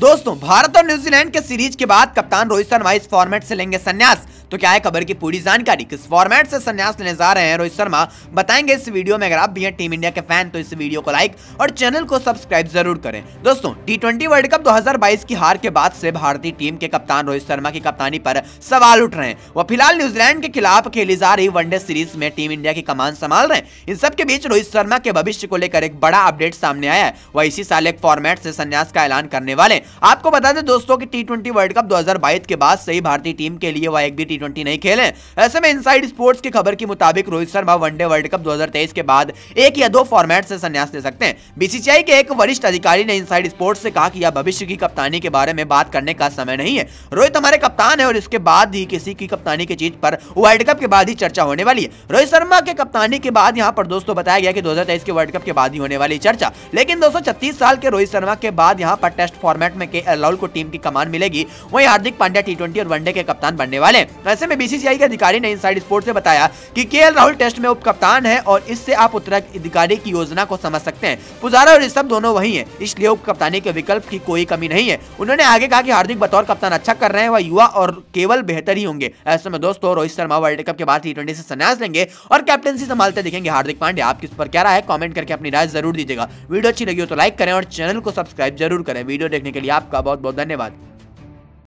दोस्तों भारत और न्यूजीलैंड के सीरीज के बाद कप्तान रोहित शर्मा इस फॉर्मेट से लेंगे संन्यास तो क्या है खबर की पूरी जानकारी किस फॉर्मेट से संन्यास लेने जा रहे हैं रोहित शर्मा बताएंगे इस वीडियो में अगर आप भी हैं टीम इंडिया के फैन तो इस वीडियो को लाइक और चैनल को सब्सक्राइब जरूर करें दोस्तों टी वर्ल्ड कप दो की हार के बाद से भारतीय टीम के कप्तान रोहित शर्मा की कप्तानी पर सवाल उठ रहे हैं वह फिलहाल न्यूजीलैंड के खिलाफ खेली जा रही वनडे सीरीज में टीम इंडिया की कमान संभाल रहे हैं इन सबके बीच रोहित शर्मा के भविष्य को लेकर एक बड़ा अपडेट सामने आया है वह इसी साल एक फॉर्मेट से संन्यास का ऐलान करने वाले आपको बता दें दोस्तों की टी वर्ल्ड कप दो के बाद से ही भारतीय टीम के लिए वह एक भी टी नहीं खेले ऐसे में इनसाइड स्पोर्ट्स की खबर के मुताबिक Rohit Sharma one day world cup 2023 के बाद एक या दो फॉर्मेट से संन्यास ले सकते हैं बीसीसीआई के एक वरिष्ठ अधिकारी ने इनसाइड स्पोर्ट्स से कहा कि यह भविष्य की कप्तानी के बारे में बात करने का समय नहीं है रोहित हमारे कप्तान है और इसके बाद ही किसी की कप्तानी की चीज पर वर्ल्ड कप के बाद ही चर्चा होने वाली है रोहित शर्मा के कप्तानी के बाद यहाँ पर दोस्तों बताया गया कि दो के वर्ल्ड कप के बाद ही होने वाली चर्चा लेकिन दो साल के रोहित शर्मा के बाद यहाँ पर टेस्ट फॉर्मेट में के राहुल को टीम की कमान मिलेगी वही हार्दिक पांड्या टी और वनडे के कप्तान बनने वाले वैसे में बीसीसीआई के अधिकारी ने इनसाइड स्पोर्ट से बताया कि के राहुल टेस्ट में उप कप्तान है और इससे आप उत्तराधिकारी की योजना को समझ सकते हैं पुजारा और ऋषभ दोनों वही है इसलिए उप कप्तानी के विकल्प की कोई कमी नहीं है उन्होंने आगे कहा की हार्दिक बतौर कप्तान अच्छा कर रहे हैं वह युवा और केवल बेहतर ही होंगे ऐसे में दोस्तों रोहित शर्मा वर्ल्ड कप के बाद टी ट्वेंटी से संन्यास लेंगे और कैप्टनसी संभालते देखेंगे हार्दिक पांडे आप किस पर क्या रहा है कमेंट करके अपनी राय जरूर दीजिएगा वीडियो अच्छी लगी हो तो लाइक करें और चैनल को सब्सक्राइब जरूर करें वीडियो देखने के लिए आपका बहुत बहुत धन्यवाद